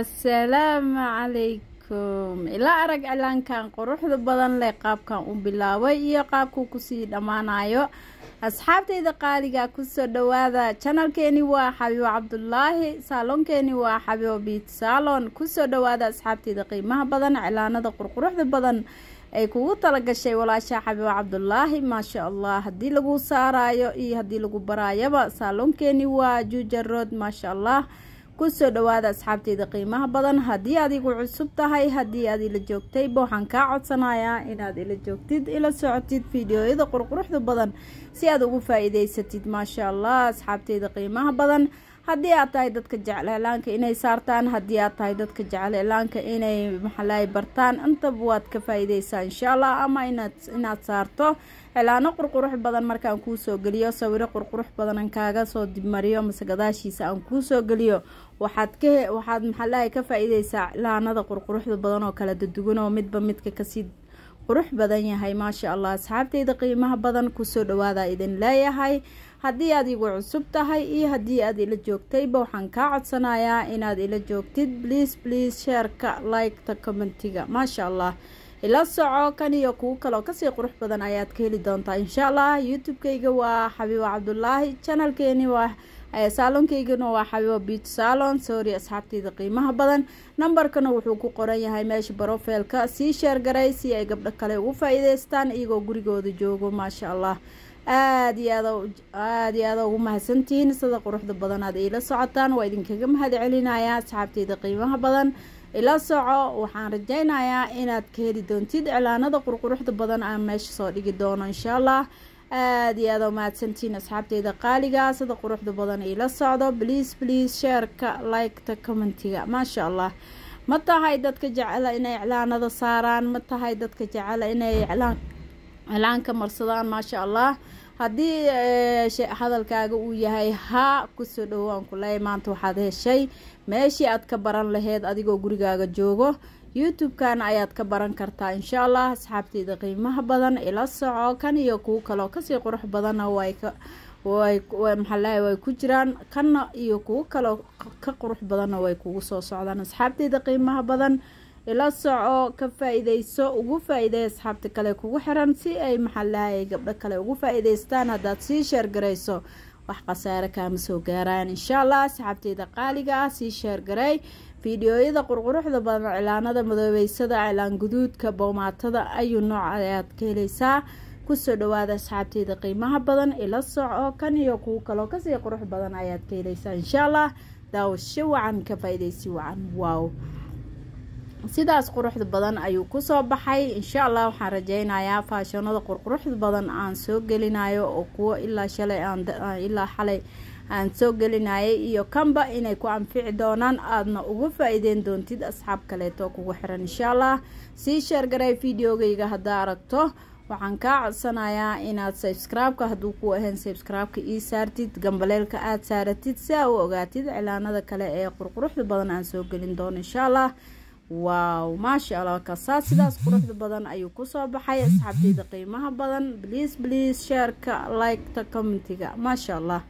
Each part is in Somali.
assalaamu calaykum ilaa arag cilaankan quruxda badan leh qaabkan u bilaabay iyo qaabkuu kusii dhammaanayo asxaabtayda qaaliga kusoo dhawaada janalkeeni waa xabiibo cabdulaahi saaloonkeeni waa xabiibo biit saalon kusoo dhawaada asxaabtayda qiimaha badan cilaanada qurquruxda badan ay kugu talagashay walaasha xabiibo cabdulaahi maasha allah haddii lagu saaraayo iyo haddii lagu baraayaba saaloonkeeni waa juuja rood maasha allah ku soo dhowaada asxaabteyda qiimaha badan haddii adigu cusub tahay haddii aad ila joogtayba waxaan kaa codsanayaa inaad ila joogtid ila socotid fiidiyooyada qurquruxda badan si aad ugu faa-iideysatid maasha allah asxaabteyda qiimaha badan haddii aad tahay dadka jecel eelaanka inay saartaan haddii aad tahay dadka jecel eelaanka inay maxalaay bartaan intaba waad ka faa-iideysaa insha allah ama inaad inaad saarto eelaano qurqurux badan markaan kuusoo geliyo sawiro qurqurux badan aan kaaga soo dibmariyo mase gadaashiisa aan kuusoo geliyo waxaad ka waxaad maxalahay ka faa-iideysaa qurquruxda badan oo kala dadugan oo midba midka kasii qurux badan yahay maasha allah asxaabteyda qiimaha badan kusoo dhawaada idin leeyahay haddii aad igu cusub tahay iyo haddii aad ila joogtayba waxaan kaa codsanayaa inaad ila joogtid bliis bliis sheerka like-ta commentiga maasha allah ila soco kan iyo kuwo kaleoo kasii qurux badan ayaad ka heli doontaa insha allah youtube waa xabiibo cabdulaahi janalkeeni waa eh, saaloonkaygana waa xabiibo biut saalon sorry asxaabteyda qiimaha badan nambarkana wuxuu ku qoran yahay meesha barofeelka sii sheergaray si ay gabdho kale ugu faa iyagoo gurigooda joogo maasha allah aada iyo aad aada iyo aada ugu mahadsantihiin sida quruxda badan aad iila socotaan waa idinkaga mahad asxaabteyda qiimaha badan ila soco waxaan rajeynayaa inaad ka heli doontid cilaanada qurquruxda badan aan meesha soo dhigi doono insha allah aada iyo aada u mahadsantihiin asxaabteyda qaaliga sida quruxda badan iila socdo bliis bliis sheerka liketa commentiga maasha allah ma tahay dadka jecela inay iclaanada saaraan ma tahay dadka jecela inay iclaan iclaanka marsadaan maasha allah haddii eh, hadalkaaga uu yahay ha kusoo dhowaan kulahay maanta waxaad heshay meeshii aad ka baran laheyd adigoo gurigaaga joogo youtube kana ayaad ka baran kartaa insha allah asxaabteyda qiimaha badan ila soco kan iyo kuwo kaloo kasii qurux badana maxaalaha way ku jiraan kanna iyo kuwo kaloo ka qurux badanna way kugu soo socdaan asxaabteyda qiimaha badan ila soco ka faa ugu faa asxaabta kale kugu xiran si ay maxallaha ay gabdho kale ugu faa-iideystaan haddaad sii sheergarayso wax khasaare kaama soo gaaraan insha allah asxaabteyda qaaliga ah sii sheergaray fiidiyooyada qurquruxda badan cilaanada madoobeysada cilaan guduudka boomaatada ayuu nooca ayaad ka heleysaa kusoo dhawaada asxaabteyda qiimaha badan ila soco kan iyo kuu kaloo kasii qurux badan ayaad ka heleysaa insha allah daawasho wacan ka faa-iideysi wacan waaw sidaas quruxda badan ayuu kusoo baxay insha allah waxaan rajeynayaa faashanada qurquruxda badan aan soo gelinayo oo kuwo ilaa shalay aanilaa xalay aan soo gelinayay iyo kanba inay ku anfici doonaan aadna uga faa doontid asxaab kaleeto kugu xiran insha allah sii sheergaray videogayga haddaa aragto waxaan kaa codsanayaa inaad sabscribe-ka hadduu ku ahayn sabscribe-ka ii saartid gambaleelka aada saaratid si aa u ogaatid cilaanada kale ee qurquruxda badan aan soo gelin doono insha allah waaw maasha allah kasaad sidaas quruxda badan ayuu kusoo baxay asxaabteyda qiimaha badan bliis bliis sheerka like-ta commentiga maasha allah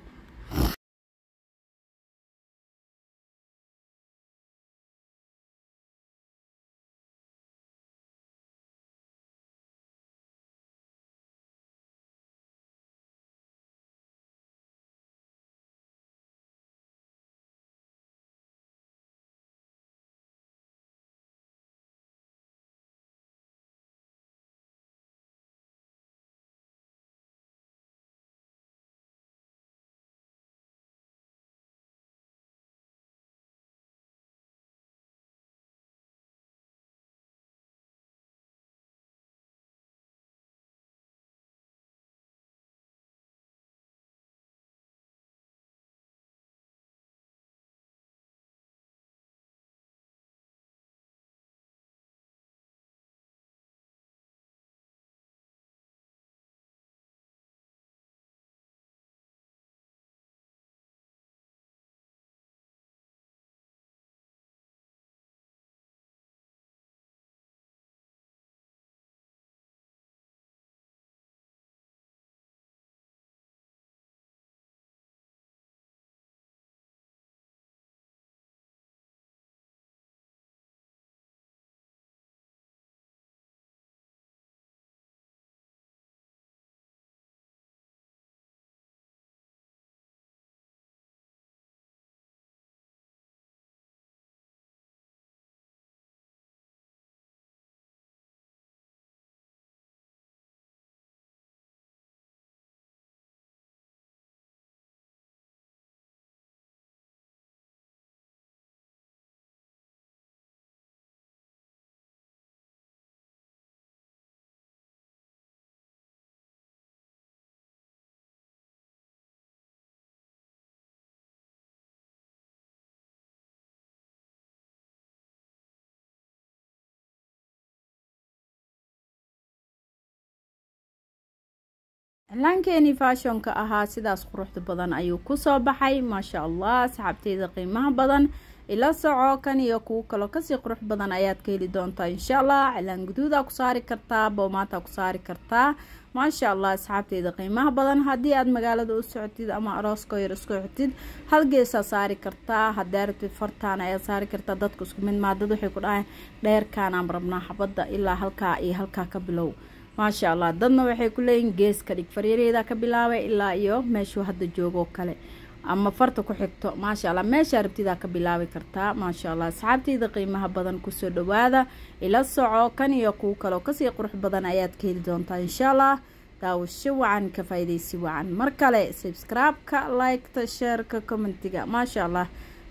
laankeenii faashonka ahaa sidaas quruxda badan ayuu kusoo baxay maasha allah asxaabteyda qiimaha badan ila soco kan iyo kuwo kaloo kasii qurux badan ayaad ka heli doontaa insha allah cilaan guduudaa ku saari kartaa boomaata ku saari kartaa maasha allah asxaabteyda qiimaha badan haddii aad magaalada u socotid ama arooska yar isku xotid hal geesaa saari kartaa haddii rabtid fartaan ayaad saari kartaa dadka isku mid maadad waxay ku dhahayn dheerkaan aan rabnaa xabadda ilaa halkaa iyo halkaa ka bilow maasha allah dadna waxay ku leeyihin geeska ka dhig fariiraheedaa ka bilaabay ilaa iyo meeshuu hadda joogoo kale ama farta ku xigto maasha allah meeshaa rabtidaa ka bilaabi kartaa maasha allah asxaabteyda qiimaha badan kusoo dhawaada ila soco kan iyo kuwo kaleo kasii qurux badan ayaad ka heli doontaa insha allah daawasho wacan ka faa wacan mar kale subscribe-ka like sheerka commentiga maasha allah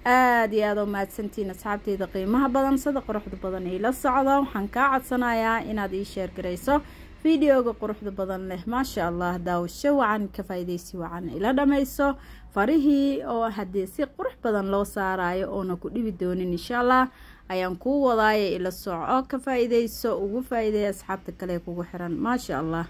aada iyo aada u mahadsantiin asxaabteyda qiimaha badan sida quruxda badan ila socdo waxaan kaa codsanayaa inaad ii sheergarayso fideoga quruxda badan leh maasha allah daawasho wacan ka faa wacan ila dhammayso farihii oo haddii si qurux badan loo saarayo oona ku dhibi doonin insha allah ayaan kuu wadaaya ila sooco ka faa ugu faa'iideeya asxaabta kale kugu xiran maasha allah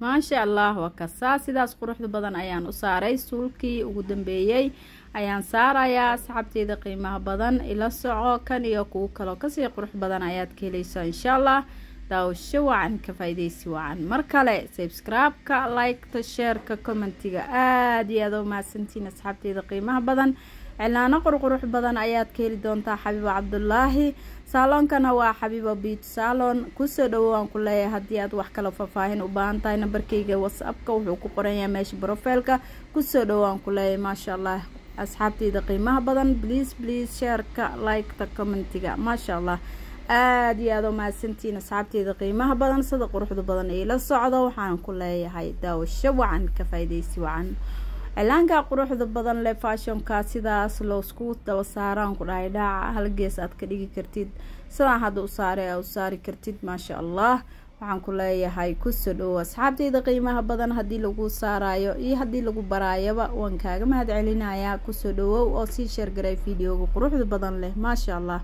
maasha allah wakasaa sidaas quruxda badan ayaan u saaray suulkii ugu dambeeyey ayaan saarayaa asxaabteyda qiimaha badan ila soco kan iyo kuwo kaloo kasii qurux badan ayaad ka helaysaa insha allah daawasho wacan ka faa wacan mar kale sabscribe-ka like-ta sheerka commentiga aad iyo aada u mahadsantiin asxaabteyda qiimaha badan cilaano qurqurux badan ayaad ka heli doontaa xabiibo cabdulaahi saalonkana waa xabiibo biit saalon kusoo dhawow aan ku leeyahay haddii aad wax kale faahfaahin u baahan tahay nambarkayga whatsappka wuxuu ku qoranyahay meesha brofeilka kusoo dhawow aan ku leeyahay maasha allah asxaabteyda qiimaha badan bliis bliis sheerka liketa commentiga maasha allah aada iyo aada u mahadsantiin asxaabteyda qiimaha badan sida quruxda badan ay la socdo waxaan ku leeyahay daawasho wacan ka faa wacan cilaanka quruxda badan leh faashonka sidaas loosku daba saaraan ku dhahay dhaaca halgees aad ka dhigi kartid sidaan hadda u saare u saari kartid maasha allah waxaan ku leeyahay kusoo dhowo asxaabtayda qiimaha badan haddii lagu saaraayo iyo haddii lagu baraayaba waan kaaga mahad celinayaa kusoo dhawow oo sii sheergaray videoga quruxda badan leh maasha allah